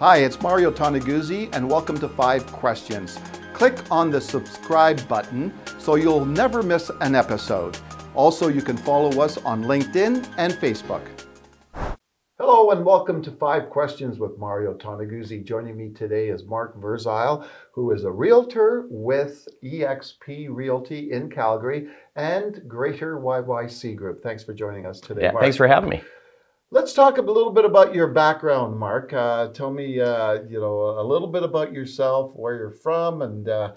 Hi, it's Mario Taniguzzi and welcome to 5 Questions. Click on the subscribe button so you'll never miss an episode. Also, you can follow us on LinkedIn and Facebook. Hello and welcome to Five Questions with Mario Taniguzzi. Joining me today is Mark Verzile, who is a realtor with EXP Realty in Calgary and Greater YYC Group. Thanks for joining us today. Yeah, Mark. thanks for having me. Let's talk a little bit about your background, Mark. Uh, tell me, uh, you know, a little bit about yourself, where you're from, and uh,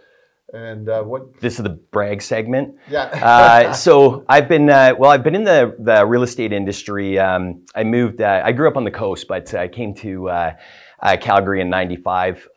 and uh, what. This is the brag segment. Yeah. Uh, so I've been uh, well, I've been in the, the real estate industry. Um, I moved. I grew up on the coast, but I came to. Calgary in '95.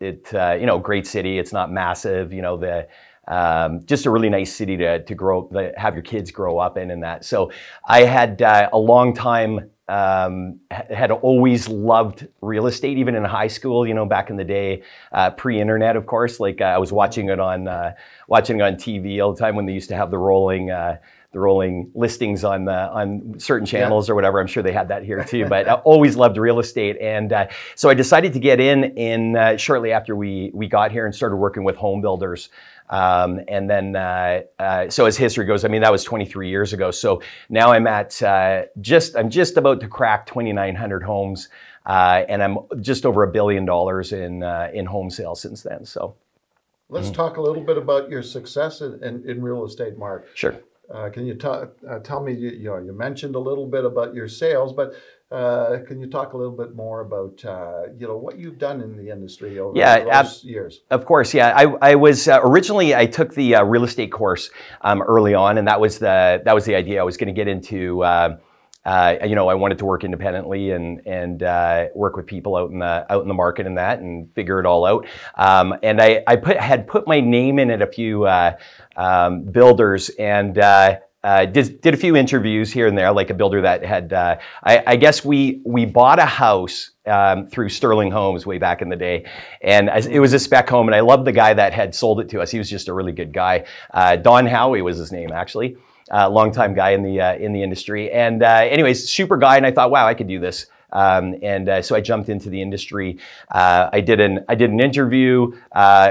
it you know great city. It's not massive. You know the um, just a really nice city to, to grow up, have your kids grow up in and that. So I had uh, a long time, um, had always loved real estate, even in high school, you know, back in the day, uh, pre-internet, of course, like uh, I was watching it on, uh, watching on TV all the time when they used to have the rolling, uh, the rolling listings on the, on certain channels yeah. or whatever. I'm sure they had that here too. But I always loved real estate, and uh, so I decided to get in in uh, shortly after we we got here and started working with home builders um, and then, uh, uh, so as history goes, I mean, that was 23 years ago. So now I'm at uh, just, I'm just about to crack 2,900 homes, uh, and I'm just over a billion dollars in uh, in home sales since then. So. Let's mm-hmm. talk a little bit about your success in, in, in real estate, Mark. Sure. Uh, can you t- uh, tell me? You, you, know, you mentioned a little bit about your sales, but uh, can you talk a little bit more about uh, you know what you've done in the industry over yeah, ab- years? Of course, yeah. I, I was originally I took the real estate course um, early on, and that was the that was the idea I was going to get into. Um, uh, you know, I wanted to work independently and and uh, work with people out in the out in the market and that, and figure it all out. Um, and I, I put had put my name in at a few uh, um, builders and. Uh, uh, did, did a few interviews here and there, like a builder that had. Uh, I, I, guess we we bought a house um, through Sterling Homes way back in the day, and I, it was a spec home. And I loved the guy that had sold it to us. He was just a really good guy. Don Howie was his name, actually uh, longtime guy in the uh, in the industry. And uh, anyways, super guy, and I thought, wow, I could do this. Um, and uh, so I jumped into the industry. Uh, I did an I did an interview.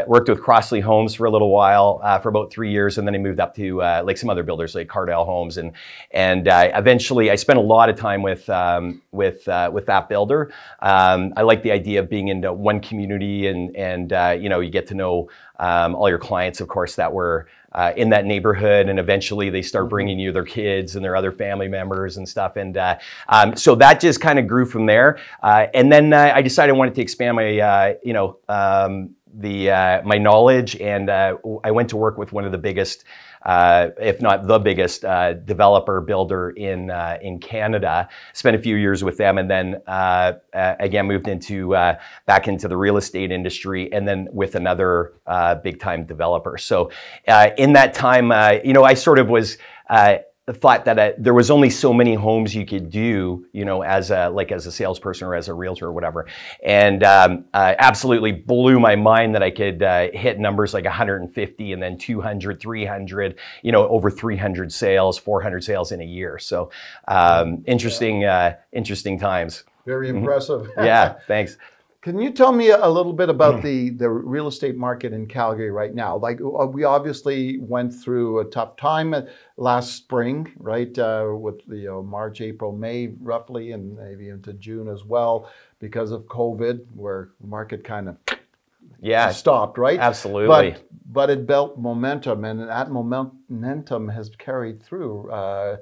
worked with Crossley Homes for a little while, for about three years, and then I moved up to like some other builders, like Cardell Homes, and and eventually I spent a lot of time with um, with with that builder. Um, I like the idea of being into one community, and and you know you get to know um, all your clients, of course, that were uh, in that neighborhood, and eventually they start mm-hmm. bringing you their kids and their other family members and stuff. And uh, um, so that just kind of grew from there. Uh, and then uh, I decided I wanted to expand my, uh, you know, um, the uh, my knowledge, and I went to work with one of the biggest. Uh, if not the biggest uh, developer builder in uh, in Canada. Spent a few years with them, and then again moved into back into the real estate industry, and then with another big time developer. So in that time, you know, I sort of was thought that I, uh, there was only so many homes you could do, you know, as a like as a salesperson or as a realtor or whatever, and um, uh, absolutely blew my mind that I could uh, hit numbers like 150 and then 200, 300, you know, over 300 sales, 400 sales in a year. So um, interesting, uh, interesting times. Very mm-hmm. impressive. yeah, thanks. Can you tell me a little bit about mm. the, the real estate market in Calgary right now? Like, uh, uh, we obviously went through a tough time uh, last spring, right? Uh, with the you know, March, April, May, roughly, and maybe into June as well, because of COVID, where the market kind of yeah stopped, right? Absolutely. But, but it built momentum, and that momentum has carried through. Uh,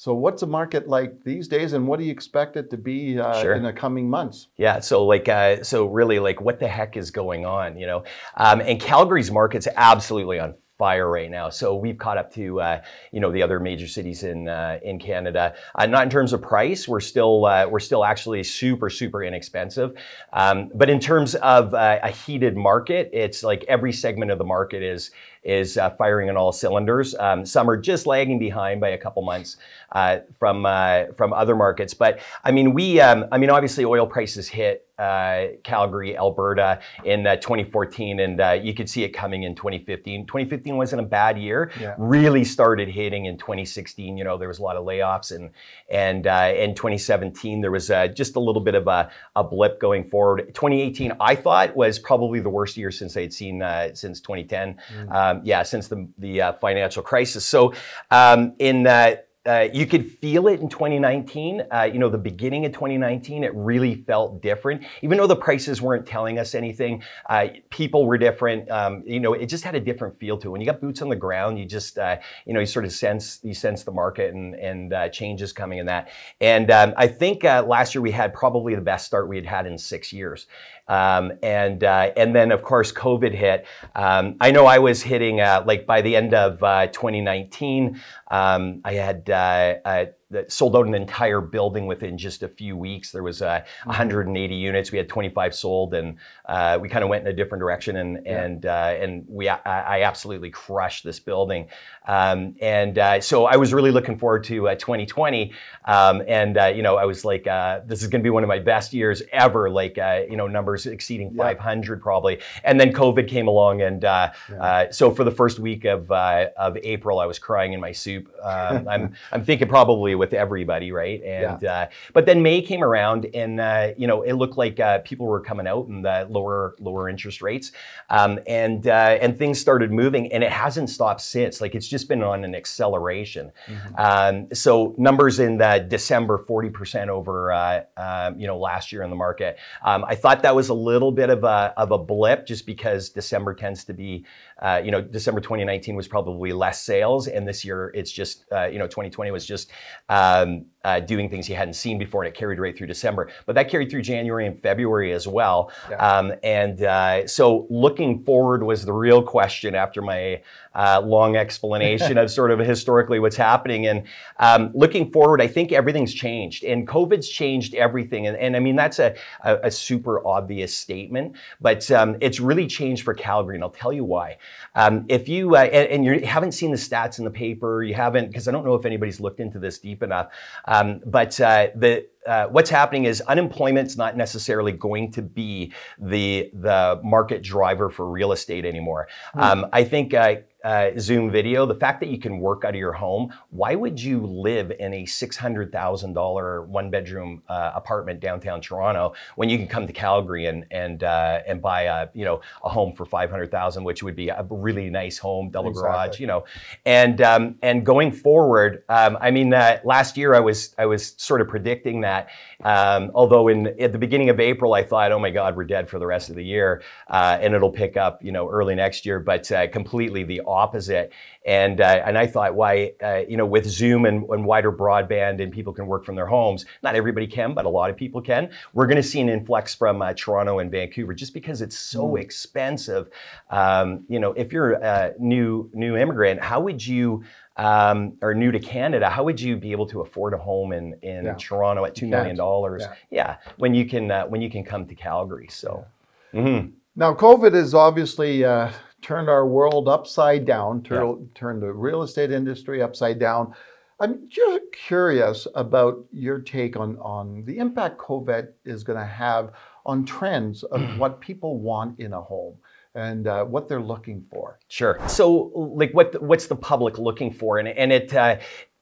so, what's the market like these days, and what do you expect it to be uh, sure. in the coming months? Yeah, so like, uh, so really, like, what the heck is going on? You know, um, and Calgary's market's absolutely on fire right now. So we've caught up to uh, you know the other major cities in uh, in Canada. Uh, not in terms of price, we're still uh, we're still actually super super inexpensive. Um, but in terms of uh, a heated market, it's like every segment of the market is is uh, firing on all cylinders. Um, some are just lagging behind by a couple months uh, from uh, from other markets. But I mean, we um, I mean, obviously, oil prices hit uh, Calgary, Alberta in uh, 2014, and uh, you could see it coming in 2015. 2015 wasn't a bad year. Yeah. Really started hitting in 2016. You know, there was a lot of layoffs, and and uh, in 2017 there was uh, just a little bit of a, a, blip going forward. 2018, I thought, was probably the worst year since I had seen uh, since 2010. Mm. Um, yeah, since the the financial crisis. So um, in that uh, you could feel it in 2019. Uh, you know, the beginning of 2019, it really felt different. Even though the prices weren't telling us anything, uh, people were different. Um, you know, it just had a different feel to it. When you got boots on the ground, you just, uh, you know, you sort of sense you sense the market and and uh, changes coming in that. And um, I think uh, last year we had probably the best start we had had in six years. Um, and uh, and then of course COVID hit. Um, I know I was hitting uh, like by the end of uh, 2019, um, I had uh, uh, that sold out an entire building within just a few weeks. There was uh, mm-hmm. 180 units. We had 25 sold, and uh, we kind of went in a different direction. And yeah. and uh, and we I, I, absolutely crushed this building. Um, and uh, so I was really looking forward to 2020. Uh, um, and uh, you know I was like, this is going to be one of my best years ever. Like you know numbers exceeding yeah. 500 probably. And then COVID came along, and yeah. so for the first week of of April, I was crying in my soup. Um, I'm I'm thinking probably with everybody, right? And yeah. uh, but then May came around, and uh, you know it looked like uh, people were coming out and the lower lower interest rates, um, and uh, and things started moving, and it hasn't stopped since. Like it's just been on an acceleration. Mm-hmm. Um, so numbers in the December, forty percent over uh, um, you know last year in the market. Um, I thought that was a little bit of a of a blip, just because December tends to be, uh, you know, December twenty nineteen was probably less sales, and this year it's just you know twenty twenty was just um, uh, doing things he hadn't seen before, and it carried right through December. But that carried through January and February as well. Yeah. Um, and uh, so, looking forward was the real question after my uh, long explanation of sort of historically what's happening. And um, looking forward, I think everything's changed, and COVID's changed everything. And, and I mean, that's a, a, a, super obvious statement, but um, it's really changed for Calgary, and I'll tell you why. Um, if you uh, and, and you haven't seen the stats in the paper, you haven't because I don't know if anybody's looked into this deeply enough. Um, but uh, the uh, what's happening is unemployment's not necessarily going to be the the market driver for real estate anymore. Mm. Um, I think uh, uh, Zoom video, the fact that you can work out of your home, why would you live in a $600,000 one bedroom uh, apartment downtown Toronto when you can come to Calgary and and uh, and buy a you know a home for 500,000, which would be a really nice home, double exactly. garage, you know, and um, and going forward, um, I mean, uh, last year I was I was sort of predicting that, um, although in at the beginning of April I thought, oh my God, we're dead for the rest of the year, uh, and it'll pick up you know early next year, but uh, completely the opposite. And, uh, and I thought, why, uh, you know, with Zoom and, and wider broadband and people can work from their homes, not everybody can, but a lot of people can, we're going to see an influx from uh, Toronto and Vancouver just because it's so mm. expensive. Um, you know, if you're a new, new immigrant, how would you, um, or new to Canada, how would you be able to afford a home in, in yeah. Toronto at two million dollars? Yeah. yeah. when you can uh, when you can come to Calgary. So yeah. mm-hmm. now COVID is obviously uh, turned our world upside down, yeah. turned the real estate industry upside down. I'm just curious about your take on, on the impact COVID is going to have on trends of mm. what people want in a home and uh, what they're looking for. Sure. So, like, what what's the public looking for? And and it. Uh,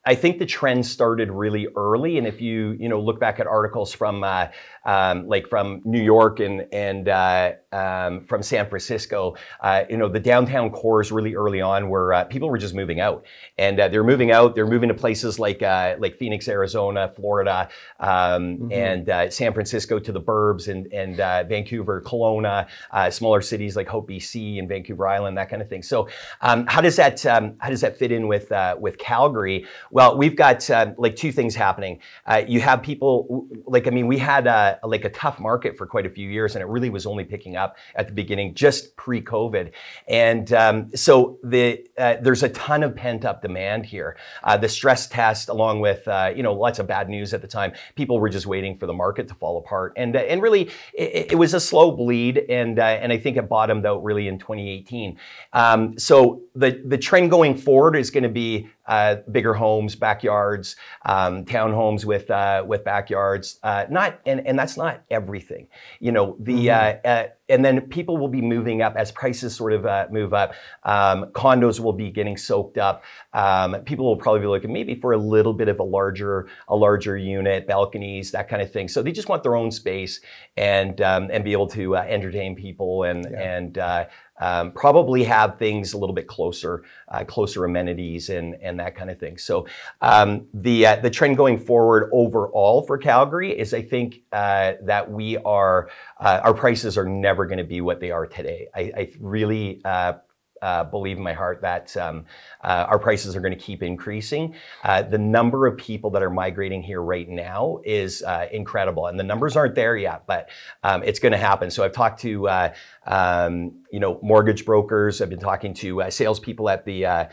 I think the trend started really early, and if you you know look back at articles from uh, um, like from New York and and uh, um, from San Francisco, uh, you know, the downtown cores really early on where uh, people were just moving out, and uh, they're moving out. They're moving to places like uh, like Phoenix, Arizona, Florida, um, mm-hmm. and uh, San Francisco to the burbs, and and Vancouver, Kelowna, smaller cities like Hope, BC, and Vancouver Island, that kind of thing. So, um, how does that um, how does that fit in with with Calgary? Well, we've got like two things happening. you have people like I mean, we had. Uh, like a tough market for quite a few years, and it really was only picking up at the beginning, just pre-COVID. And um, so the uh, there's a ton of pent-up demand here. Uh, the stress test, along with uh, you know lots of bad news at the time, people were just waiting for the market to fall apart. And uh, and really, it, it, was a slow bleed, and uh, and I think it bottomed out really in 2018. Um, so the the trend going forward is going to be uh, bigger homes, backyards, um, townhomes with uh, with backyards. Uh, not and and that's not everything. You know the mm-hmm. Uh, uh, and then people will be moving up as prices sort of uh, move up. Um, condos will be getting soaked up. Um, people will probably be looking maybe for a little bit of a larger, a larger unit, balconies, that kind of thing. So they just want their own space and um, and be able to uh, entertain people and yeah. and. Uh, um, probably have things a little bit closer, uh, closer amenities and and that kind of thing. So um, the uh, the trend going forward overall for Calgary is I think uh, that we are uh, our prices are never never going to be what they are today. I, I really uh, uh, believe in my heart that um, uh, our prices are going to keep increasing. Uh, the number of people that are migrating here right now is uh, incredible, and the numbers aren't there yet, but um, it's going to happen. So I've talked to uh, um, you know mortgage brokers. I've been talking to uh, salespeople at the um,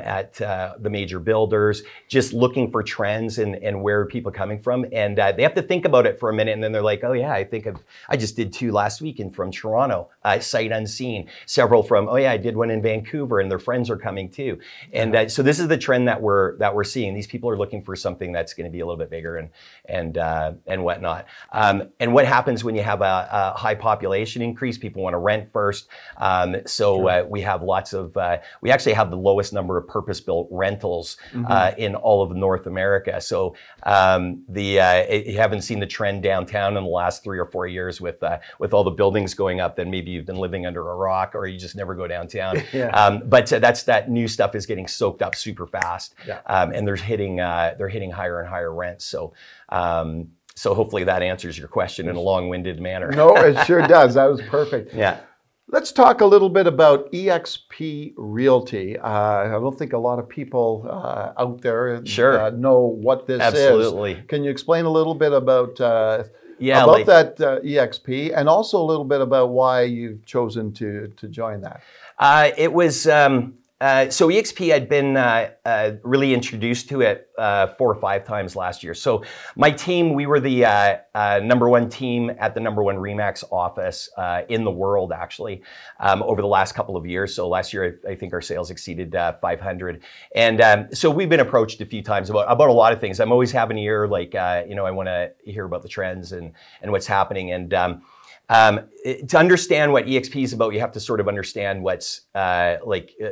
at the major builders, just looking for trends and and where are people coming from, and they have to think about it for a minute, and then they're like, oh yeah, I think i I just did two last week and from Toronto, sight unseen. Several from oh yeah, I did did one in Vancouver, and their friends are coming too. And uh, so this is the trend that we're that we're seeing. These people are looking for something that's going to be a little bit bigger and and uh, and whatnot. Um, and what happens when you have a, a, high population increase? People want to rent first. Um, so uh, we have lots of uh, we actually have the lowest number of purpose-built rentals mm-hmm. Uh, in all of North America. So um, the uh, you haven't seen the trend downtown in the last three or four years with with all the buildings going up. Then maybe you've been living under a rock, or you just never go downtown down. yeah. Um, but that's that new stuff is getting soaked up super fast, yeah. um, and they're hitting uh, they're hitting higher and higher rents. So. Um, so hopefully that answers your question in a long-winded manner. no, it sure does. That was perfect. Yeah. Let's talk a little bit about EXP Realty. Uh, I don't think a lot of people uh, out there sure. uh, know what this Absolutely. is. Absolutely. Can you explain a little bit about uh, yeah, about like, that uh, EXP and also a little bit about why you've chosen to to join that. Uh, it was. Um, uh, so EXP, I'd been uh, uh, really introduced to it uh, four or five times last year. So my team, we were the uh, uh, number one team at the number one Remax office in the world, actually, um, over the last couple of years. So last year, I, I think our sales exceeded 500, and um, so we've been approached a few times about about a lot of things. I'm always having a ear, like you know, I want to hear about the trends and and what's happening, and um, um, to understand what EXP is about, you have to sort of understand what's uh, like uh,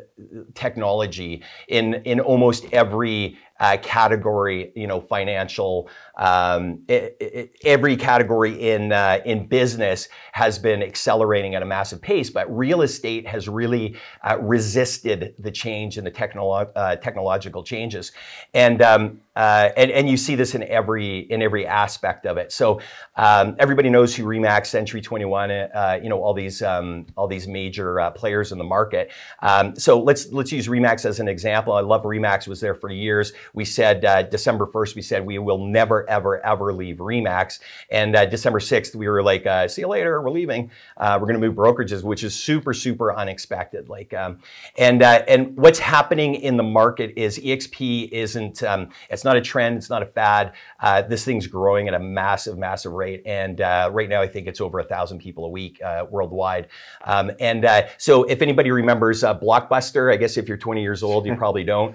technology in in almost every uh, category, you know, financial, um, it, it, every category in, uh, in business has been accelerating at a massive pace, but real estate has really uh, resisted the change and the technolo- uh, technological changes. And, um, uh, and, and you see this in every, in every aspect of it. So um, everybody knows who Remax, Century 21, uh, you know, all these, um, all these major players in the market. Um, so let's, let's use Remax as an example. I love Remax was there for years we said uh, December 1st, we said we will never, ever, ever leave Remax. And uh, December 6th, we were like, uh, see you later, we're leaving. Uh, we're going to move brokerages, which is super, super unexpected. Like, um, and uh, and what's happening in the market is EXP isn't, um, it's not a trend, it's not a fad. Uh, this thing's growing at a massive, massive rate. And right now, I think it's over a thousand people a week worldwide. Um, and so, if anybody remembers Blockbuster, I guess if you're 20 years old, you probably don't.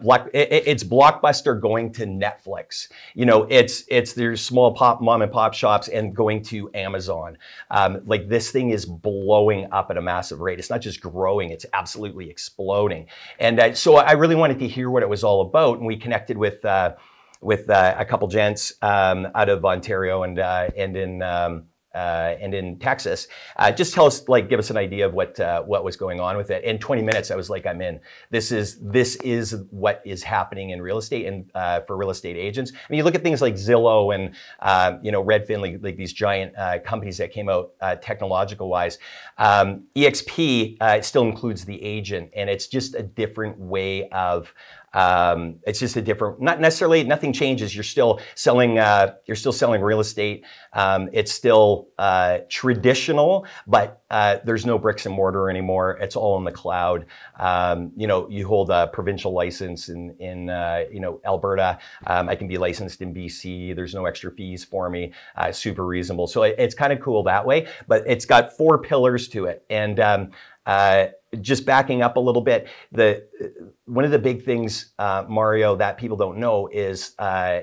Block, it, it, it's Blockbuster going to Netflix. You know, it's it's there's small pop mom and pop shops and going to Amazon. Um, like this thing is blowing up at a massive rate. It's not just growing; it's absolutely exploding. And uh, so I really wanted to hear what it was all about, and we connected with. Uh, with uh, a couple gents um, out of Ontario and uh, and in um, uh, and in Texas. Uh, just tell us, like, give us an idea of what uh, what was going on with it. In 20 minutes, I was like, I'm in. This is this is what is happening in real estate and for real estate agents. I mean, you look at things like Zillow and um, you know Redfin, like, like these giant companies that came out technological wise. Um, EXP still includes the agent, and it's just a different way of um, it's just a different not necessarily nothing changes you're still selling uh, you're still selling real estate um, it's still uh, traditional, but uh, there's no bricks and mortar anymore. It's all in the cloud. Um, you know, you hold a provincial license in in uh, you know Alberta. Um, I can be licensed in BC. There's no extra fees for me. Uh, super reasonable. So it, it's kind of cool that way. But it's got four pillars to it, and um, uh, just backing up a little bit, the uh, one of the big things, uh, Mario, that people don't know is uh,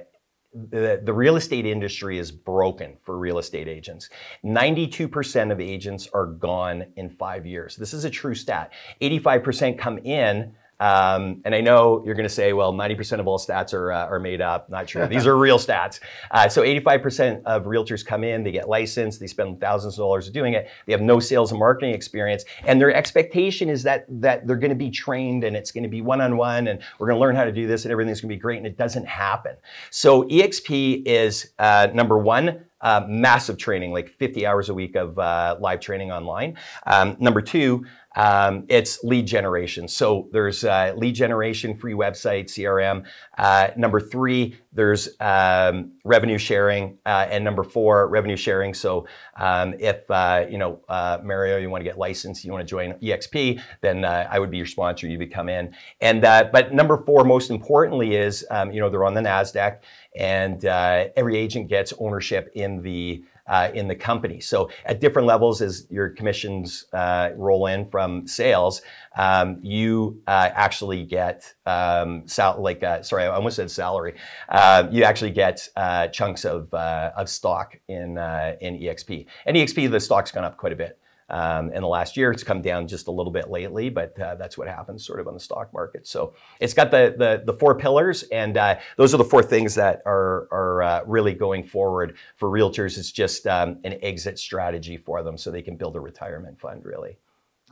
the, the real estate industry is broken for real estate agents. 92% of agents are gone in five years. This is a true stat. 85% come in um, and I know you're going to say, well, 90% of all stats are, uh, are made up. Not sure. These are real stats. Uh, so 85% of realtors come in, they get licensed, they spend thousands of dollars doing it. They have no sales and marketing experience. And their expectation is that, that they're going to be trained and it's going to be one on one and we're going to learn how to do this and everything's going to be great. And it doesn't happen. So EXP is uh, number one, uh, massive training, like 50 hours a week of uh, live training online. Um, number two, um, it's lead generation. So there's uh, lead generation, free website, CRM. Uh, number three, there's um, revenue sharing, uh, and number four, revenue sharing. So um, if uh, you know uh, Mario, you want to get licensed, you want to join EXP, then I would be your sponsor. You would come in, and but number four, most importantly, is um, you know they're on the Nasdaq, and uh, every agent gets ownership in the uh, in the company. So at different levels, as your commissions uh, roll in from sales, um, you uh, actually get um, sal- like uh, sorry, I almost said salary. Uh, you actually get chunks of of stock in in EXP. And EXP, the stock's gone up quite a bit um, in the last year. It's come down just a little bit lately, but uh, that's what happens sort of on the stock market. So it's got the the, the four pillars, and uh, those are the four things that are are uh, really going forward for realtors. It's just um, an exit strategy for them, so they can build a retirement fund really.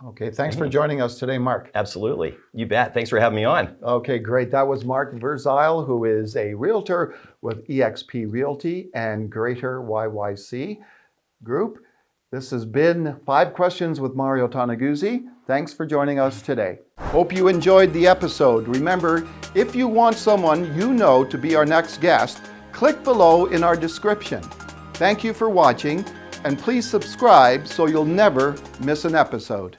Okay, thanks for mm-hmm. joining us today, Mark. Absolutely. You bet. Thanks for having me on. Okay, great. That was Mark Verzile, who is a realtor with eXp Realty and Greater YYC Group. This has been Five Questions with Mario Taniguzzi. Thanks for joining us today. Hope you enjoyed the episode. Remember, if you want someone you know to be our next guest, click below in our description. Thank you for watching, and please subscribe so you'll never miss an episode.